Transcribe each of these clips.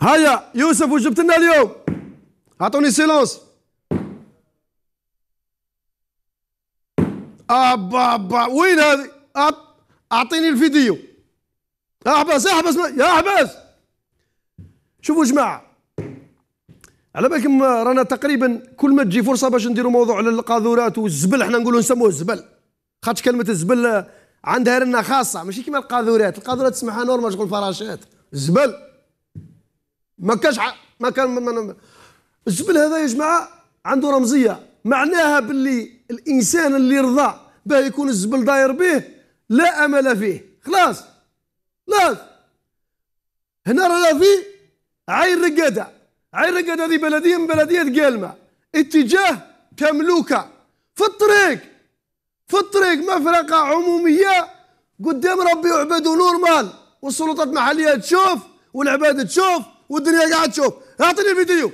هيا يوسف وش جبت لنا اليوم اعطوني سيلونس ابا ابا وين هذه اعطيني الفيديو احبس احبس يا احبس شوفوا جماعه على بالكم رانا تقريبا كل ما تجي فرصه باش نديروا موضوع على القاذورات والزبل احنا نقولوا نسموه الزبل خاطش كلمه الزبل عندها رنه خاصه ماشي كيما القاذورات القاذورات تسمعها نورمال شغل فراشات زبل ما كانش ما كان ما الجبل هذا يا جماعه عنده رمزيه معناها باللي الانسان اللي رضى باه يكون الزبل داير به لا امل فيه خلاص خلاص هنا راه في عين رقاده عين رقاده هذه بلديه من بلديه قالمه اتجاه كملوكه في الطريق في الطريق مفرقه عموميه قدام ربي وعباد ونورمال والسلطات المحليه تشوف والعباد تشوف والدنيا قاعد تشوف اعطيني الفيديو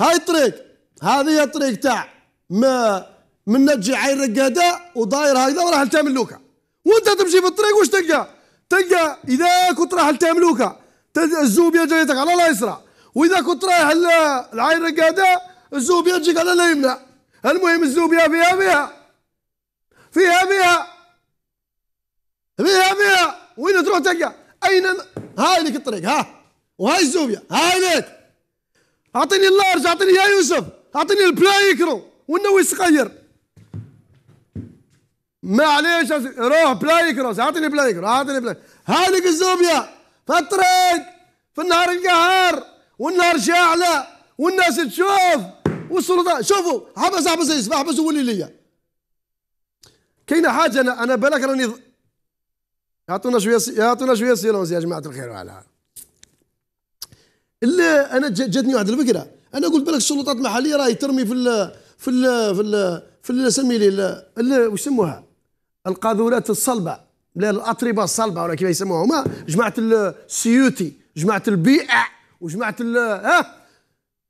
هاي الطريق هذه هي الطريق تاع ما من نجي عين رقاده وضاير هكذا وراح لتام اللوكا وانت تمشي في الطريق وش تلقى؟ تلقى اذا كنت رايح لتام اللوكا جايتك على اليسرى واذا كنت رايح لعين رقاده الزوبيا تجيك على اليمنى المهم الزوبيا فيها فيها فيها فيها فيها فيها وين تروح تلقى اين هاي لك الطريق ها وهاي الزوبيا هاي ليك اعطيني اللارج اعطيني يا يوسف اعطيني البلايكرو والنوي صغير معليش روح بلايكرو اعطيني بلايكرو اعطيني اعطيني هاي لك الزوبيا في الطريق في النهار القهار والنهار شاعله والناس تشوف والسلطان شوفوا حبس حبس يوسف حبس ولي ليا كاينه حاجه انا انا بالك راني يعطونا شويه يعطونا شويه سيلونس يا جماعه الخير وعلى لا انا جاتني واحد الفكره انا قلت بالك السلطات المحليه راهي ترمي في ال في ال في ال في ال سمي لي واش يسموها القاذورات الصلبه لا الاطربه الصلبه ولا كيف يسموها هما جماعه السيوتي جماعه البيئه وجماعه ال ها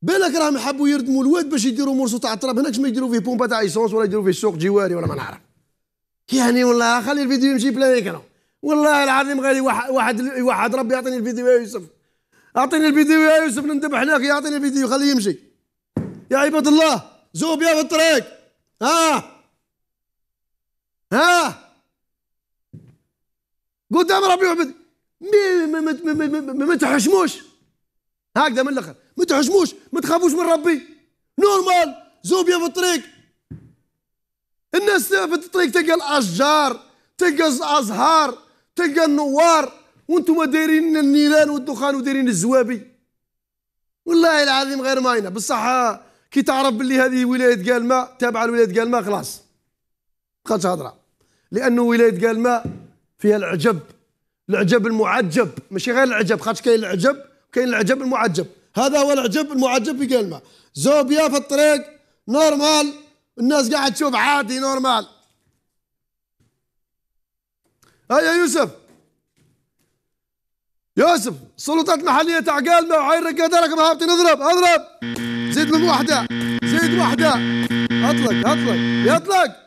بالك راهم حبوا يردموا الواد باش يديروا مرسو تاع التراب هناك ما يديروا فيه بومبا تاع ايسونس ولا يديروا فيه سوق جواري ولا ما نعرف يعني والله خلي الفيديو يمشي بلا والله العظيم غير واحد واحد ربي يعطيني الفيديو يا يوسف اعطيني الفيديو يا يوسف نذبح هناك يعطيني الفيديو خليه يمشي يا عباد الله زوب يا في الطريق ها ها قدام ربي وعبد ما ما ما تحشموش هكذا من الاخر ما تحشموش ما تخافوش من ربي نورمال زوبيا في الطريق الناس في الطريق تلقى الاشجار تلقى الازهار تلقى النوار وانتم دايرين النيران والدخان ودايرين الزوابي والله العظيم غير ماينه بصح كي تعرف باللي هذه ولايه قالما تابعه لولايه قالما خلاص بقاتش هضره لانه ولايه قالما فيها العجب العجب المعجب ماشي غير العجب خاطر كاين العجب كاين العجب المعجب هذا هو العجب المعجب في قالما زوبيا في الطريق نورمال الناس قاعد تشوف عادي نورمال هيا يوسف يوسف سلطات محليه تاع قلبه قدرك ما مهابتي نضرب اضرب زيد من واحده زيد واحده اطلق اطلق يطلق